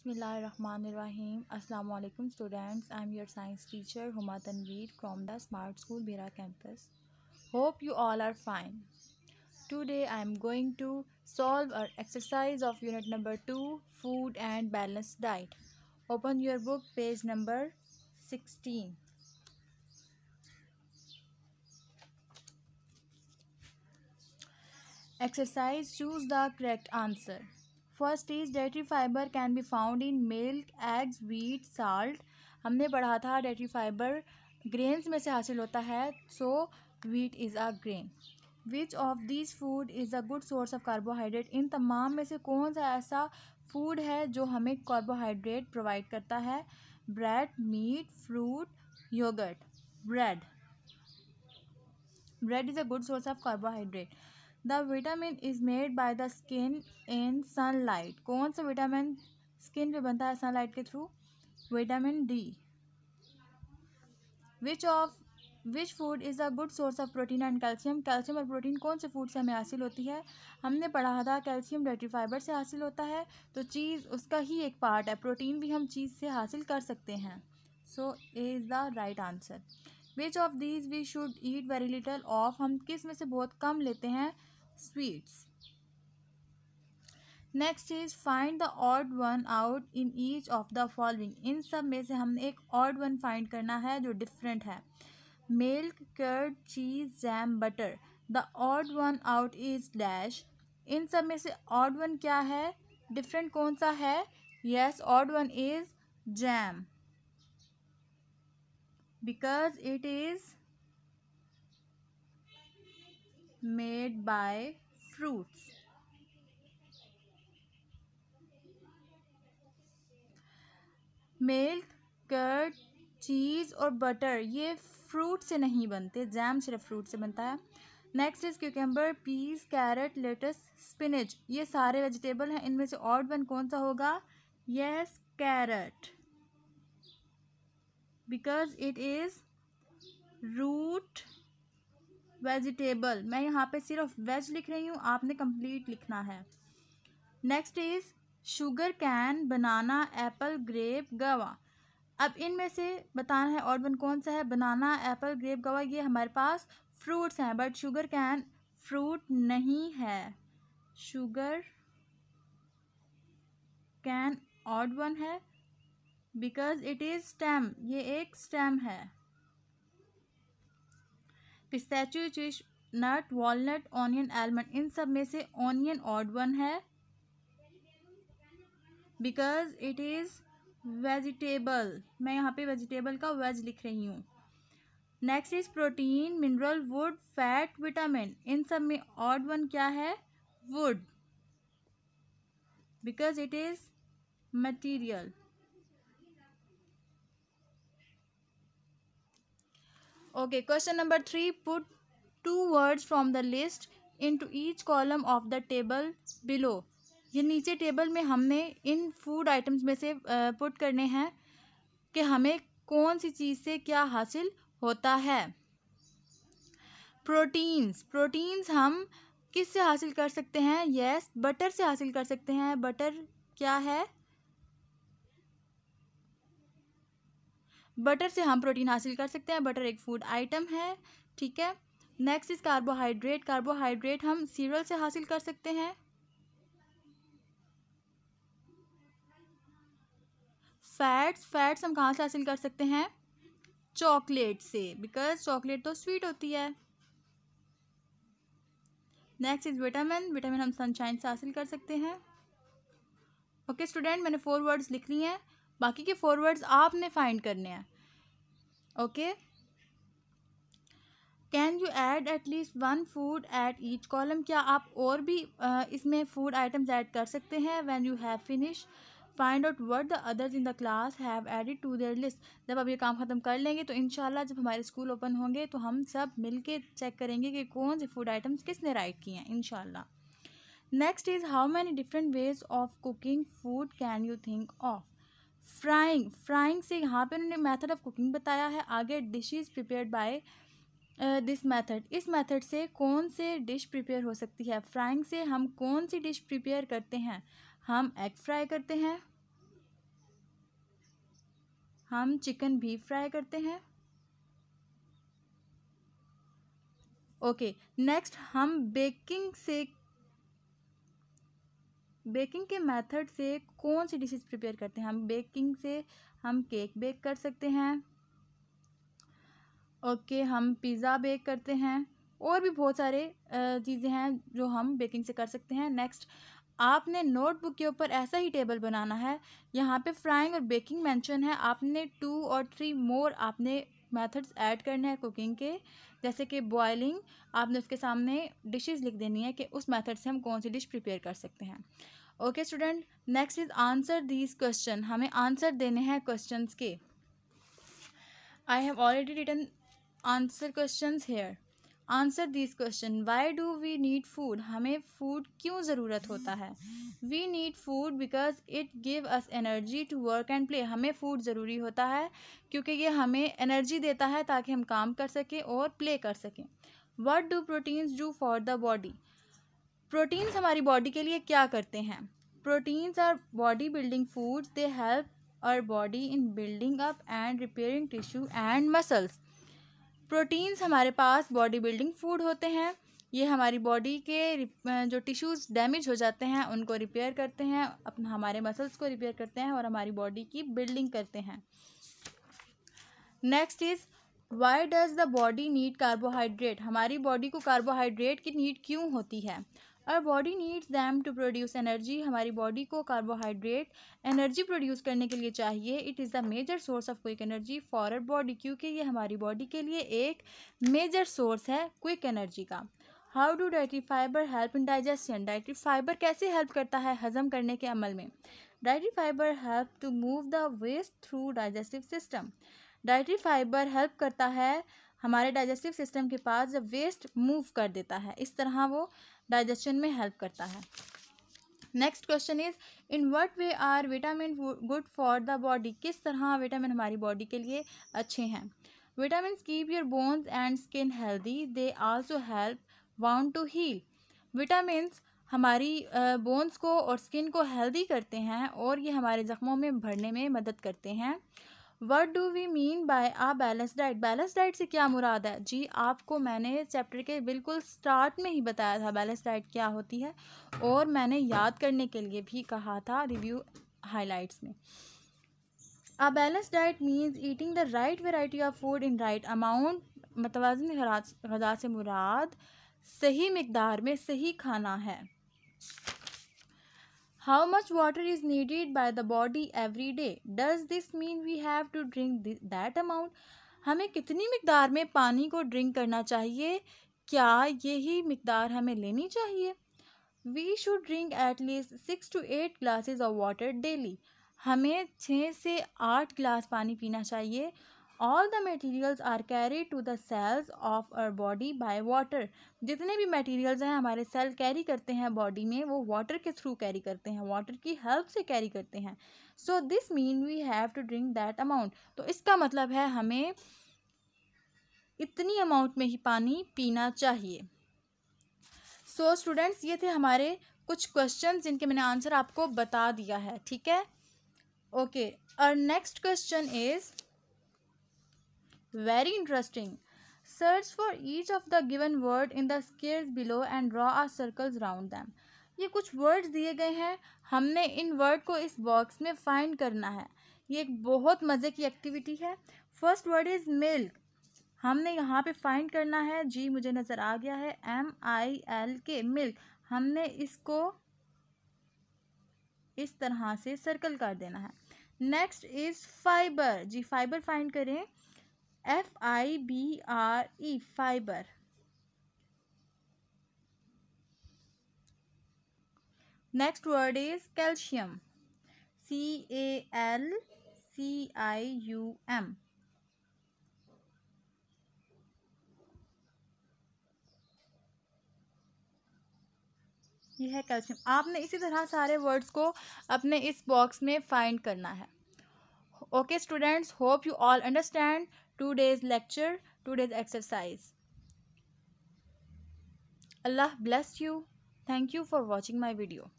Bismillahirrahmanirrahim. Assalamu alaikum students. I'm your science teacher Huma Tanveer from the Smart School Bira campus. Hope you all are fine. Today I'm going to solve our exercise of unit number 2 food and balanced diet. Open your book page number 16. Exercise choose the correct answer. First is dietary fibre can be found in milk eggs wheat salt हमने पढ़ा था dietary fibre grains में से हासिल होता है so wheat is a grain which of this food is a good source of carbohydrate इन तमाम में से कौन सा ऐसा फूड है जो हमें कार्बोहाइड्रेट प्रोवाइड करता है bread meat fruit yoghurt bread bread is a good source of carbohydrate the vitamin is made by the skin in sunlight कौन सा विटामिन स्किन पे बनता है सनलाइट के through vitamin D which of which food is a good source of protein and calcium calcium और protein कौन से food से हमें हासिल होती है हमने पढ़ा था कैल्शियम डाइटरी फाइबर से हासिल होता है तो चीज़ उसका ही एक पार्ट है प्रोटीन भी हम चीज़ से हासिल कर सकते हैं so A is the right answer which of these we should eat very little of हम किस में से बहुत कम लेते हैं sweets. Next is find the odd one out in each of the following इन सब में से हमने एक ऑर्ड वन फाइंड करना है जो डिफरेंट है milk curd cheese jam butter the odd one out is dash इन सब में से ऑड वन क्या है डिफरेंट कौन सा है yes odd one is jam because it is made by fruit milk curd cheese और बटर ये फ्रूट से नहीं बनते जैम सिर्फ फ्रूट से बनता है next is cucumber peas carrot lettuce spinach ये सारे वेजिटेबल हैं इनमें से ऑड वन कौन सा होगा yes carrot because it is root vegetable मैं यहाँ पे सिर्फ वेज लिख रही हूँ आपने कंप्लीट लिखना है next is sugar cane banana apple grape guava अब इनमें से बताना है ऑर्डन कौन सा है बनाना एप्पल ग्रेप गवा ये हमारे पास फ्रूट्स हैं बट शुगर कैन फ्रूट नहीं है शुगर कैन ऑड वन है बिकॉज इट इज़ स्टेम ये एक स्टेम है पिस्ताचियो चिश नट वॉलनट ऑनियन आलमंड इन सब में से ऑनियन ऑड वन है बिकॉज इट इज़ वेजिटेबल मैं यहाँ पे वेजिटेबल का वेज लिख रही हूँ next is protein mineral would fat vitamin इन सब में ऑड वन क्या है would because it is material okay question number three put two words from the list in to each column of the table below ये नीचे table में हमने इन food items में से पुट करने हैं कि हमें कौन सी चीज़ से क्या हासिल होता है प्रोटीन्स प्रोटीन्स हम किस से हासिल कर सकते हैं येस yes, बटर से हासिल कर सकते हैं बटर क्या है बटर से हम प्रोटीन हासिल कर सकते हैं बटर एक फूड आइटम है ठीक है नेक्स्ट इज कार्बोहाइड्रेट कार्बोहाइड्रेट हम सीरियल से हासिल कर सकते हैं फैट्स फैट्स हम कहाँ से हासिल कर सकते हैं चॉकलेट से बिकॉज चॉकलेट तो स्वीट होती है नेक्स्ट इज विटामिन विटामिन हम सनशाइन से हासिल कर सकते हैं ओके okay, स्टूडेंट मैंने फोर वर्ड्स लिख लिए हैं बाकी के फोर वर्ड्स आपने फाइंड करने हैं okay can you at least one food at each column क्या आप और भी uh, इसमें फूड आइटम्स एड कर सकते हैं when you have finish find out what the others in the class have added to their list जब आप ये काम ख़त्म कर लेंगे तो इनशाला जब हमारे स्कूल ओपन होंगे तो हम सब मिल के चेक करेंगे कि कौन से फूड आइटम्स किसने राइट किए हैं इनशाला next is how many different ways of cooking food can you think of frying frying से यहाँ पे उन्होंने मेथड ऑफ कुकिंग बताया है आगे dish is prepared by this method इस मेथड से कौन से डिश प्रिपेयर हो सकती है फ्राइंग से हम कौन सी डिश प्रिपेयर करते हैं हम एग फ्राई करते हैं हम चिकन भी फ्राई करते हैं ओके okay, नेक्स्ट हम बेकिंग से बेकिंग के मेथड से कौन सी डिशेस प्रिपेयर करते हैं हम बेकिंग से हम केक बेक कर सकते हैं ओके okay, हम पिज़्ज़ा बेक करते हैं और भी बहुत सारे चीज़ें हैं जो हम बेकिंग से कर सकते हैं नेक्स्ट आपने नोटबुक के ऊपर ऐसा ही टेबल बनाना है यहाँ पे फ्राइंग और बेकिंग मेंशन है आपने टू और थ्री मोर आपने मेथड्स ऐड करने हैं कुकिंग के जैसे कि बॉयलिंग आपने उसके सामने डिशेस लिख देनी है कि उस मेथड से हम कौन सी डिश प्रिपेयर कर सकते हैं okay student next is answer these question हमें आंसर देने हैं क्वेश्चन के I have already written answer question here answer this question why do we need food हमें फूड क्यों ज़रूरत होता है we need food because it give us energy to work and play हमें फूड ज़रूरी होता है क्योंकि ये हमें एनर्जी देता है ताकि हम काम कर सकें और प्ले कर सकें what do proteins do for the body proteins हमारी बॉडी के लिए क्या करते हैं proteins are body building foods they help our body in building up and repairing tissue and muscles proteins हमारे पास बॉडी बिल्डिंग फूड होते हैं ये हमारी बॉडी के जो टिश्यूज़ डैमेज हो जाते हैं उनको रिपेयर करते हैं अपना हमारे मसल्स को रिपेयर करते हैं और हमारी बॉडी की बिल्डिंग करते हैं next is why does the body need carbohydrate हमारी बॉडी को कार्बोहाइड्रेट की नीड क्यों होती है और body needs them to produce energy हमारी बॉडी को कार्बोहाइड्रेट एनर्जी प्रोड्यूस करने के लिए चाहिए it is the major source of quick energy for our body क्योंकि ये हमारी बॉडी के लिए एक मेजर सोर्स है क्विक एनर्जी का how do dietary fibre help in digestion dietary fibre कैसे हेल्प करता है हजम करने के अमल में dietary fibre help to move the waste through digestive system dietary fibre help करता है हमारे डाइजेस्टिव सिस्टम के पास जब वेस्ट मूव कर देता है इस तरह वो डाइजेशन में हेल्प करता है next question is in what way are vitamin good for the body किस तरह विटामिन हमारी बॉडी के लिए अच्छे हैं vitamin keep your bones and skin healthy they also help wound to heal vitamin हमारी बोन्स को और स्किन को हेल्दी करते हैं और ये हमारे ज़ख्मों में भरने में मदद करते हैं what do we mean by a balance diet balance diet से क्या मुराद है जी आपको मैंने चैप्टर के बिल्कुल स्टार्ट में ही बताया था बैलेंस डाइट क्या होती है और मैंने याद करने के लिए भी कहा था रिव्यू हाईलाइट्स में a balance diet means eating the right variety of food in right amount मतवाजन गजा से मुराद सही मकदार में सही खाना है how much water is needed by the body every day does this mean we have to drink that that amount हमें कितनी मकदार में पानी को ड्रिंक करना चाहिए क्या यही मकदार हमें लेनी चाहिए we should drink at least six to eight glasses of water daily हमें छः से आठ ग्लास पानी पीना चाहिए all the materials are carry to the cells of our body by water जितने भी मटेरियल्स हैं हमारे सेल कैरी करते हैं बॉडी में वो वाटर के थ्रू कैरी करते हैं वाटर की हेल्प से कैरी करते हैं so this mean we have to drink that amount तो इसका मतलब है हमें इतनी अमाउंट में ही पानी पीना चाहिए सो so, स्टूडेंट्स ये थे हमारे कुछ क्वेश्चन जिनके मैंने आंसर आपको बता दिया है ठीक है ओके और next question is very interesting search for each of the given word in the squares below and draw or circles round them ये कुछ वर्ड्स दिए गए हैं हमने इन वर्ड को इस बॉक्स में फाइंड करना है ये एक बहुत मज़े की एक्टिविटी है फर्स्ट वर्ड इज़ मिल्क हमने यहाँ पे फाइंड करना है जी मुझे नज़र आ गया है M I L K milk हमने इसको इस तरह से सर्कल कर देना है नेक्स्ट इज़ फाइबर जी फाइबर फाइंड करें F I B R E fibre next word is calcium C A L C I U M यह है कैल्शियम आपने इसी तरह सारे वर्ड्स को अपने इस बॉक्स में फाइंड करना है okay students hope you all understand two days lecture two days exercise allah bless you thank you for watching my video